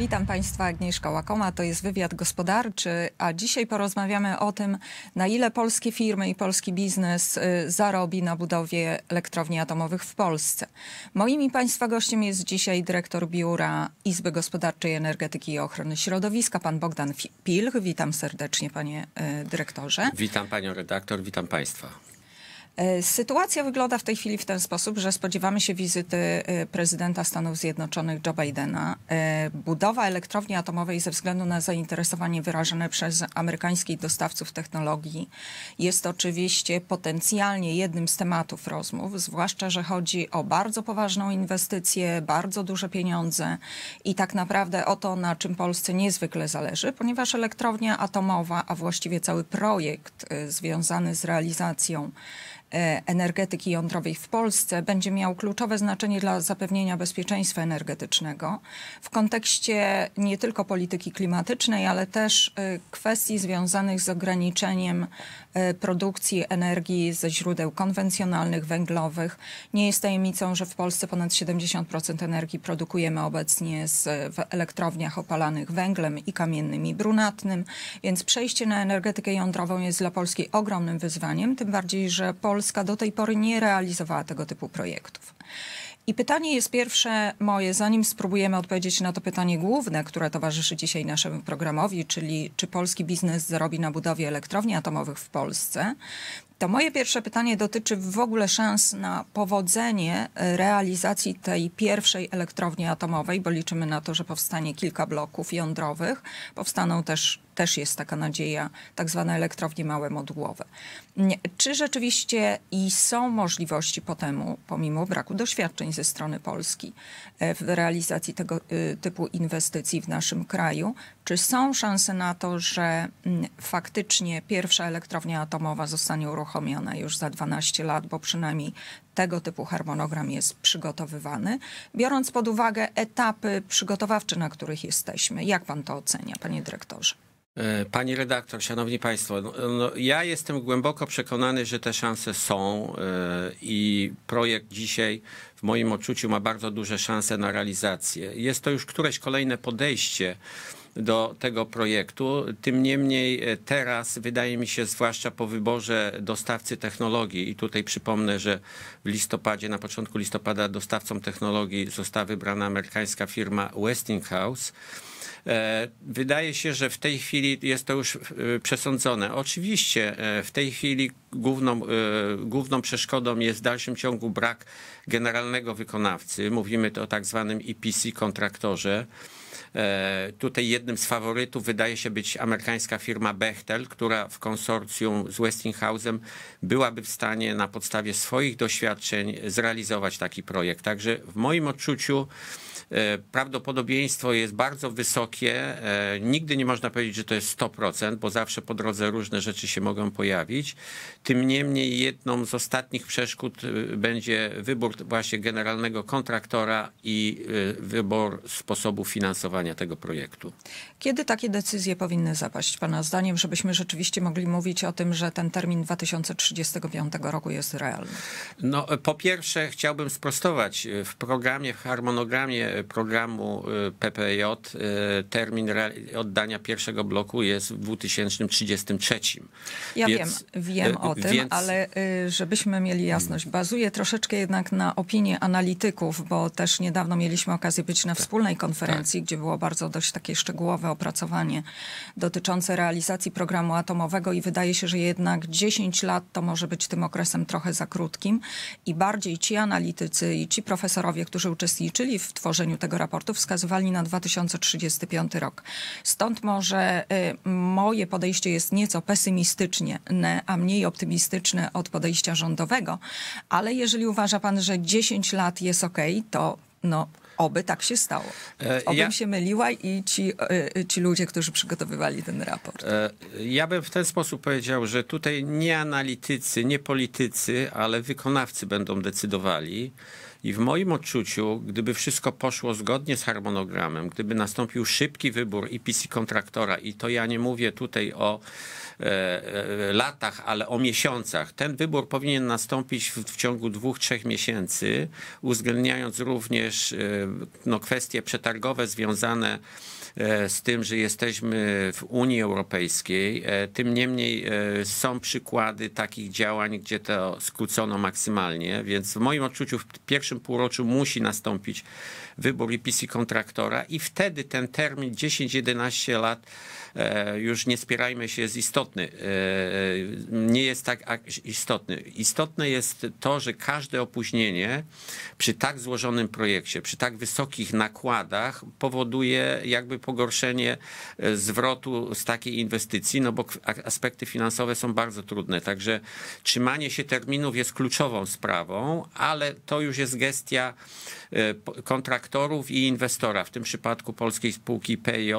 Witam Państwa, Agnieszka Łakoma, to jest wywiad gospodarczy, a dzisiaj porozmawiamy o tym, na ile polskie firmy i polski biznes y, zarobi na budowie elektrowni atomowych w Polsce. Moim i Państwa gościem jest dzisiaj dyrektor Biura Izby Gospodarczej Energetyki i Ochrony Środowiska, pan Bogdan Pilch. Witam serdecznie, panie y, dyrektorze. Witam panią redaktor, witam Państwa. E, sytuacja wygląda w tej chwili w ten sposób, że spodziewamy się wizyty e, prezydenta Stanów Zjednoczonych Joe Bidena. E, budowa elektrowni atomowej ze względu na zainteresowanie wyrażone przez amerykańskich dostawców technologii jest oczywiście potencjalnie jednym z tematów rozmów, zwłaszcza, że chodzi o bardzo poważną inwestycję, bardzo duże pieniądze i tak naprawdę o to, na czym Polsce niezwykle zależy, ponieważ elektrownia atomowa, a właściwie cały projekt związany z realizacją E, energetyki jądrowej w Polsce będzie miał kluczowe znaczenie dla zapewnienia bezpieczeństwa energetycznego w kontekście nie tylko polityki klimatycznej, ale też e, kwestii związanych z ograniczeniem e, produkcji energii ze źródeł konwencjonalnych, węglowych. Nie jest tajemnicą, że w Polsce ponad 70% energii produkujemy obecnie z, w elektrowniach opalanych węglem i kamiennym i brunatnym, więc przejście na energetykę jądrową jest dla Polski ogromnym wyzwaniem, tym bardziej, że Polska Polska do tej pory nie realizowała tego typu projektów. I pytanie jest pierwsze moje, zanim spróbujemy odpowiedzieć na to pytanie główne, które towarzyszy dzisiaj naszemu programowi, czyli czy polski biznes zarobi na budowie elektrowni atomowych w Polsce, to moje pierwsze pytanie dotyczy w ogóle szans na powodzenie e, realizacji tej pierwszej elektrowni atomowej, bo liczymy na to, że powstanie kilka bloków jądrowych. Powstaną też, też jest taka nadzieja, tak zwane elektrownie małe modułowe. Mm, czy rzeczywiście i są możliwości po temu, pomimo braku doświadczeń ze strony Polski e, w realizacji tego e, typu inwestycji w naszym kraju, czy są szanse na to, że mm, faktycznie pierwsza elektrownia atomowa zostanie uruchomiona? uruchomione już za 12 lat, bo przynajmniej tego typu harmonogram jest przygotowywany, biorąc pod uwagę etapy przygotowawcze, na których jesteśmy. Jak pan to ocenia, panie dyrektorze? E, pani redaktor, szanowni państwo, no, no, ja jestem głęboko przekonany, że te szanse są e, i projekt dzisiaj w moim odczuciu ma bardzo duże szanse na realizację. Jest to już któreś kolejne podejście do tego projektu. Tym niemniej e, teraz wydaje mi się, zwłaszcza po wyborze dostawcy technologii i tutaj przypomnę, że w listopadzie, na początku listopada dostawcą technologii została wybrana amerykańska firma Westinghouse. E, wydaje się, że w tej chwili jest to już e, przesądzone. Oczywiście w tej chwili główną, główną przeszkodą jest w dalszym ciągu brak generalnego wykonawcy. Mówimy o tak zwanym EPC kontraktorze. E, tutaj jednym z faworytów wydaje się być amerykańska firma Bechtel, która w konsorcjum z Westinghousem byłaby w stanie na podstawie swoich doświadczeń zrealizować taki projekt. Także w moim odczuciu, E, prawdopodobieństwo jest bardzo wysokie. E, nigdy nie można powiedzieć, że to jest 100%, bo zawsze po drodze różne rzeczy się mogą pojawić. Tym niemniej jedną z ostatnich przeszkód e, będzie wybór właśnie generalnego kontraktora i wybór sposobu finansowania tego projektu. Kiedy takie decyzje powinny zapaść, Pana zdaniem, żebyśmy rzeczywiście mogli mówić o tym, że ten termin 2035 roku jest realny? No, po pierwsze, chciałbym sprostować. W programie, w harmonogramie programu y, PPJ y, termin oddania pierwszego bloku jest w 2033. Ja więc, wiem, wiem y, o więc... tym, ale żebyśmy mieli jasność, bazuje troszeczkę jednak na opinii analityków, bo też niedawno mieliśmy okazję być na tak. wspólnej konferencji, tak. gdzie było bardzo dość takie szczegółowe opracowanie dotyczące realizacji programu atomowego i wydaje się, że jednak 10 lat to może być tym okresem trochę za krótkim i bardziej ci analitycy i ci profesorowie, którzy uczestniczyli w tworzeniu tego raportu wskazywali na 2035 rok. Stąd może y, moje podejście jest nieco pesymistyczne, a mniej optymistyczne od podejścia rządowego, ale jeżeli uważa pan, że 10 lat jest ok, to no, Oby tak się stało. E, Obym ja, się myliła i ci, y, ci ludzie, którzy przygotowywali ten raport. E, ja bym w ten sposób powiedział, że tutaj nie analitycy, nie politycy, ale wykonawcy będą decydowali. I w moim odczuciu, gdyby wszystko poszło zgodnie z harmonogramem, gdyby nastąpił szybki wybór IPC kontraktora, i to ja nie mówię tutaj o e, e, latach, ale o miesiącach, ten wybór powinien nastąpić w, w ciągu dwóch, trzech miesięcy, uwzględniając również e, no, kwestie przetargowe związane z E, z tym, że jesteśmy w Unii Europejskiej. E, tym niemniej e, są przykłady takich działań, gdzie to skrócono maksymalnie, więc w moim odczuciu w pierwszym półroczu musi nastąpić wybór IPC kontraktora i wtedy ten termin 10-11 lat E, już nie spierajmy się, jest istotny. E, e, nie jest tak istotny. Istotne jest to, że każde opóźnienie przy tak złożonym projekcie, przy tak wysokich nakładach powoduje jakby pogorszenie zwrotu z takiej inwestycji, no bo aspekty finansowe są bardzo trudne. Także trzymanie się terminów jest kluczową sprawą, ale to już jest gestia kontraktorów i inwestora, w tym przypadku polskiej spółki PJ,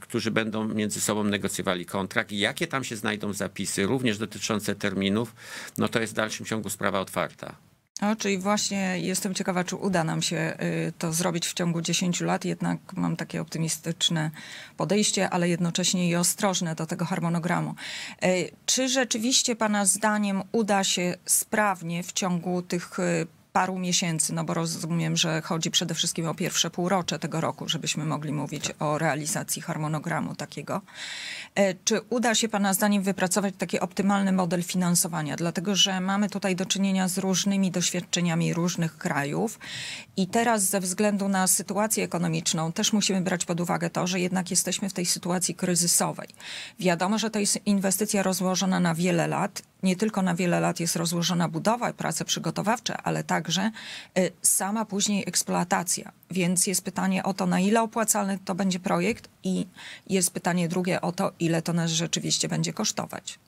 którzy będą między sobą negocjowali kontrakt i jakie tam się znajdą zapisy, również dotyczące terminów, no to jest w dalszym ciągu sprawa otwarta. O, czyli właśnie jestem ciekawa, czy uda nam się y, to zrobić w ciągu 10 lat. Jednak mam takie optymistyczne podejście, ale jednocześnie i ostrożne do tego harmonogramu. Y, czy rzeczywiście Pana zdaniem uda się sprawnie w ciągu tych y, paru miesięcy, no bo rozumiem, że chodzi przede wszystkim o pierwsze półrocze tego roku, żebyśmy mogli mówić tak. o realizacji harmonogramu takiego. E, czy uda się Pana zdaniem wypracować taki optymalny model finansowania? Dlatego, że mamy tutaj do czynienia z różnymi doświadczeniami różnych krajów i teraz ze względu na sytuację ekonomiczną też musimy brać pod uwagę to, że jednak jesteśmy w tej sytuacji kryzysowej. Wiadomo, że to jest inwestycja rozłożona na wiele lat nie tylko na wiele lat jest rozłożona budowa, prace przygotowawcze, ale także y, sama później eksploatacja. Więc jest pytanie o to, na ile opłacalny to będzie projekt i jest pytanie drugie o to, ile to nas rzeczywiście będzie kosztować.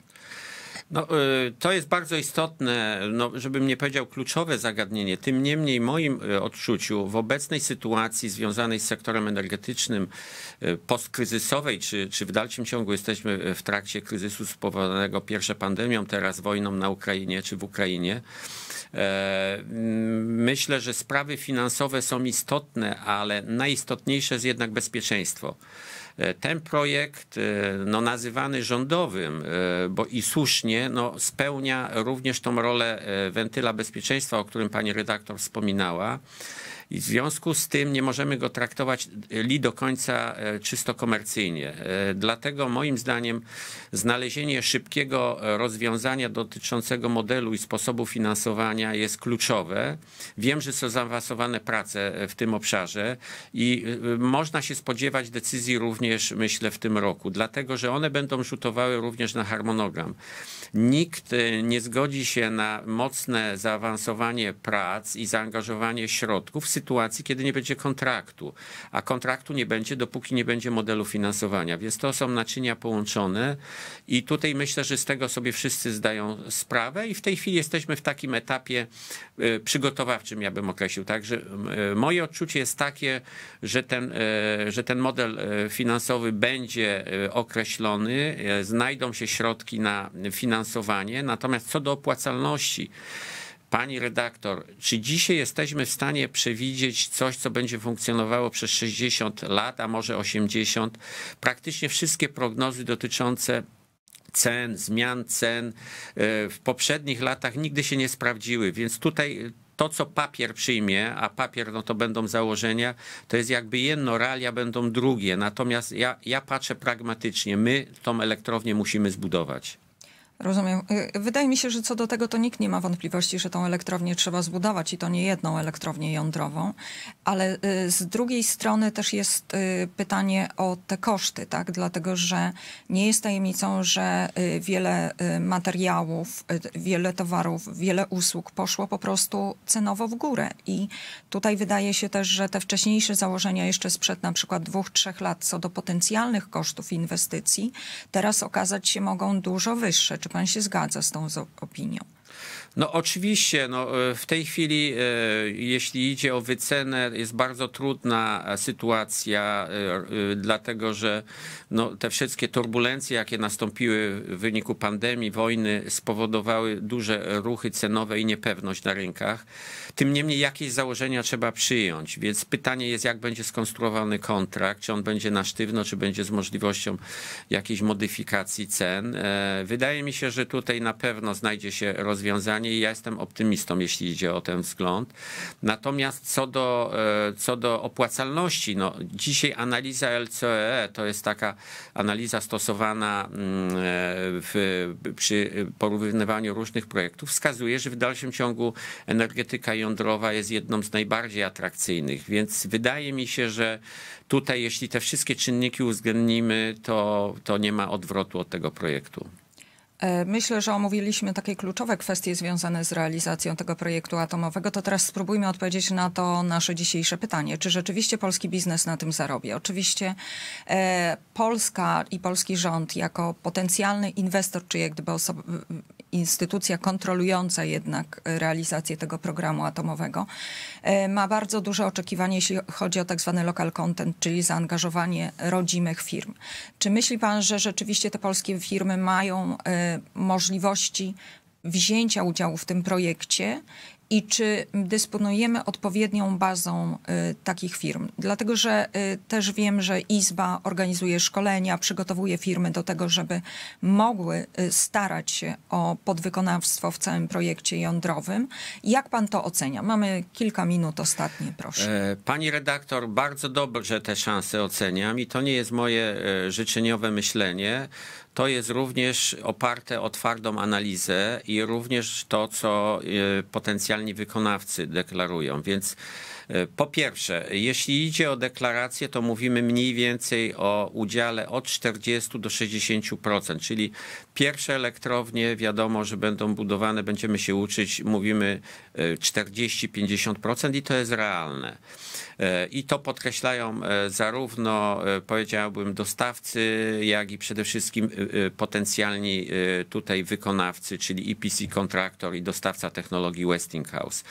No, y, to jest bardzo istotne, no, żebym nie powiedział kluczowe zagadnienie. Tym niemniej, moim y, odczuciu, w obecnej sytuacji związanej z sektorem energetycznym y, postkryzysowej, czy, czy w dalszym ciągu jesteśmy w trakcie kryzysu spowodowanego pierwsze pandemią, teraz wojną na Ukrainie czy w Ukrainie, e, myślę, że sprawy finansowe są istotne, ale najistotniejsze jest jednak bezpieczeństwo. E, ten projekt e, no, nazywany rządowym, e, bo i słusznie no, spełnia również tą rolę wentyla bezpieczeństwa, o którym pani redaktor wspominała. I w związku z tym nie możemy go traktować y, li do końca y, czysto komercyjnie. Y, dlatego moim zdaniem znalezienie szybkiego rozwiązania dotyczącego modelu i sposobu finansowania jest kluczowe. Wiem, że są zaawansowane prace w tym obszarze i można się spodziewać decyzji również, myślę, w tym roku, dlatego że one będą rzutowały również na harmonogram. Nikt nie zgodzi się na mocne zaawansowanie prac i zaangażowanie środków, sytuacji, kiedy nie będzie kontraktu, a kontraktu nie będzie, dopóki nie będzie modelu finansowania. Więc to są naczynia połączone i tutaj myślę, że z tego sobie wszyscy zdają sprawę i w tej chwili jesteśmy w takim etapie e, przygotowawczym, ja bym określił. Także e, moje odczucie jest takie, że ten, e, że ten model finansowy będzie określony, znajdą się środki na finansowanie, natomiast co do opłacalności, Pani redaktor, czy dzisiaj jesteśmy w stanie przewidzieć coś, co będzie funkcjonowało przez 60 lat, a może 80? Praktycznie wszystkie prognozy dotyczące cen, zmian cen e, w poprzednich latach nigdy się nie sprawdziły, więc tutaj to, co papier przyjmie, a papier no to będą założenia, to jest jakby jedno, realia będą drugie. Natomiast ja, ja patrzę pragmatycznie, my tą elektrownię musimy zbudować. Rozumiem. Y, wydaje mi się, że co do tego to nikt nie ma wątpliwości, że tą elektrownię trzeba zbudować i to nie jedną elektrownię jądrową, ale y, z drugiej strony też jest y, pytanie o te koszty, tak? Dlatego, że nie jest tajemnicą, że wiele materiałów, wiele towarów, wiele usług poszło po prostu cenowo w górę i tutaj wydaje się też, że te wcześniejsze założenia jeszcze sprzed na przykład dwóch, trzech lat co do potencjalnych kosztów inwestycji, teraz okazać się mogą dużo wyższe czy pan się zgadza z tą opinią? No oczywiście, no, e, w tej chwili, e, jeśli idzie o wycenę, jest bardzo trudna sytuacja, e, dlatego że no, te wszystkie turbulencje, jakie nastąpiły w wyniku pandemii, wojny, spowodowały duże ruchy cenowe i niepewność na rynkach. Tym niemniej jakieś założenia trzeba przyjąć, więc pytanie jest, jak będzie skonstruowany kontrakt, czy on będzie na sztywno, czy będzie z możliwością jakiejś modyfikacji cen. Wydaje mi się, że tutaj na pewno znajdzie się rozwiązanie ja jestem optymistą, jeśli idzie o ten wzgląd. Natomiast co do, e, co do opłacalności, no, dzisiaj analiza LCOE to jest taka analiza stosowana mm, e, w, przy porównywaniu różnych projektów, wskazuje, że w dalszym ciągu energetyka jądrowa jest jedną z najbardziej atrakcyjnych, więc wydaje mi się, że tutaj, jeśli te wszystkie czynniki uwzględnimy, to, to nie ma odwrotu od tego projektu. E, myślę, że omówiliśmy takie kluczowe kwestie związane z realizacją tego projektu atomowego. To teraz spróbujmy odpowiedzieć na to nasze dzisiejsze pytanie. Czy rzeczywiście polski biznes na tym zarobi? Oczywiście e, Polska i polski rząd jako potencjalny inwestor, czy jak gdyby osoba, instytucja kontrolująca jednak e, realizację tego programu atomowego, e, ma bardzo duże oczekiwania, jeśli chodzi o tak zwany local content, czyli zaangażowanie rodzimych firm. Czy myśli pan, że rzeczywiście te polskie firmy mają e, możliwości wzięcia udziału w tym projekcie i czy dysponujemy odpowiednią bazą y, takich firm. Dlatego, że y, też wiem, że Izba organizuje szkolenia, przygotowuje firmy do tego, żeby mogły y, starać się o podwykonawstwo w całym projekcie jądrowym. Jak pan to ocenia? Mamy kilka minut ostatnie, proszę. E, pani redaktor, bardzo dobrze te szanse oceniam i to nie jest moje e, życzeniowe myślenie to jest również oparte o twardą analizę i również to, co e, potencjalni wykonawcy deklarują. Więc e, po pierwsze, jeśli idzie o deklarację, to mówimy mniej więcej o udziale od 40 do 60%, czyli pierwsze elektrownie wiadomo, że będą budowane, będziemy się uczyć, mówimy 40-50% e, i to jest realne. I to podkreślają zarówno, powiedziałbym, dostawcy, jak i przede wszystkim Y, potencjalni y, tutaj wykonawcy, czyli EPC kontraktor i dostawca technologii Westinghouse.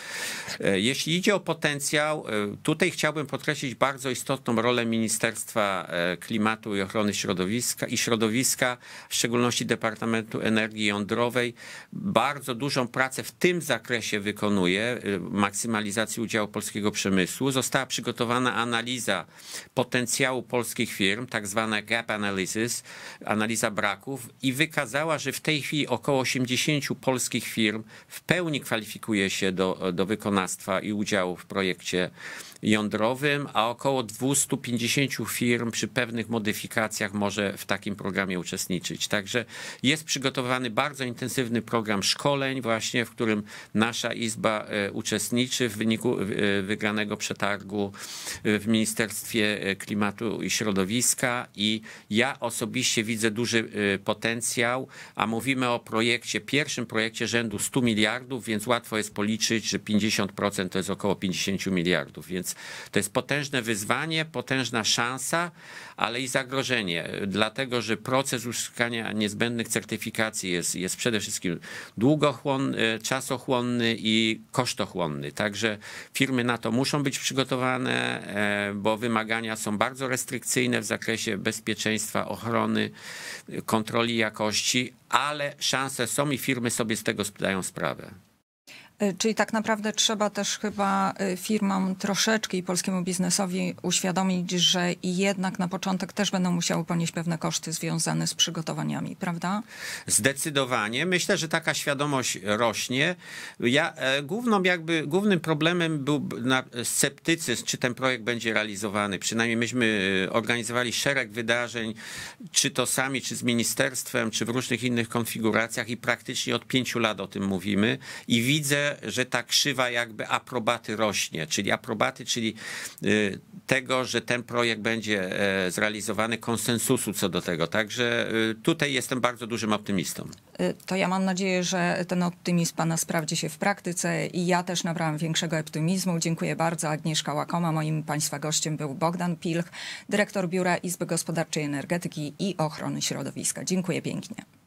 E, jeśli idzie o potencjał, e, tutaj chciałbym podkreślić bardzo istotną rolę Ministerstwa e, Klimatu i Ochrony Środowiska i Środowiska, w szczególności Departamentu Energii Jądrowej. Bardzo dużą pracę w tym zakresie wykonuje maksymalizacji udziału polskiego przemysłu. Została przygotowana analiza potencjału polskich firm, tak zwana gap analysis, analiza i wykazała, że w tej chwili około 80 polskich firm w pełni kwalifikuje się do, do wykonawstwa i udziału w projekcie jądrowym, a około 250 firm przy pewnych modyfikacjach może w takim programie uczestniczyć. Także jest przygotowany bardzo intensywny program szkoleń, właśnie w którym nasza izba e, uczestniczy w wyniku e, wygranego przetargu w Ministerstwie Klimatu i Środowiska i ja osobiście widzę duży Y, potencjał, a mówimy o projekcie, pierwszym projekcie rzędu 100 miliardów, więc łatwo jest policzyć, że 50% to jest około 50 miliardów, więc to jest potężne wyzwanie, potężna szansa, ale i zagrożenie, dlatego że proces uzyskania niezbędnych certyfikacji jest, jest przede wszystkim długochłonny, y, czasochłonny i kosztochłonny. Także firmy na to muszą być przygotowane, e, bo wymagania są bardzo restrykcyjne w zakresie bezpieczeństwa, ochrony kontroli jakości, ale szanse są i firmy sobie z tego zdają sprawę. Y, czyli tak naprawdę trzeba też chyba y, firmom troszeczkę i polskiemu biznesowi uświadomić, że jednak na początek też będą musiały ponieść pewne koszty związane z przygotowaniami, prawda? Zdecydowanie. Myślę, że taka świadomość rośnie. Ja, e, główną jakby, głównym problemem był sceptycyzm, czy ten projekt będzie realizowany. Przynajmniej myśmy e, organizowali szereg wydarzeń, czy to sami, czy z ministerstwem, czy w różnych innych konfiguracjach i praktycznie od pięciu lat o tym mówimy. I widzę, że, ta krzywa jakby aprobaty rośnie, czyli aprobaty, czyli y, tego, że ten projekt będzie e, zrealizowany, konsensusu co do tego. Także y, tutaj jestem bardzo dużym optymistą. Y, to ja mam nadzieję, że ten optymizm pana sprawdzi się w praktyce i ja też nabrałam większego optymizmu. Dziękuję bardzo. Agnieszka Łakoma, moim państwa gościem był Bogdan Pilch, dyrektor Biura Izby Gospodarczej Energetyki i Ochrony Środowiska. Dziękuję pięknie.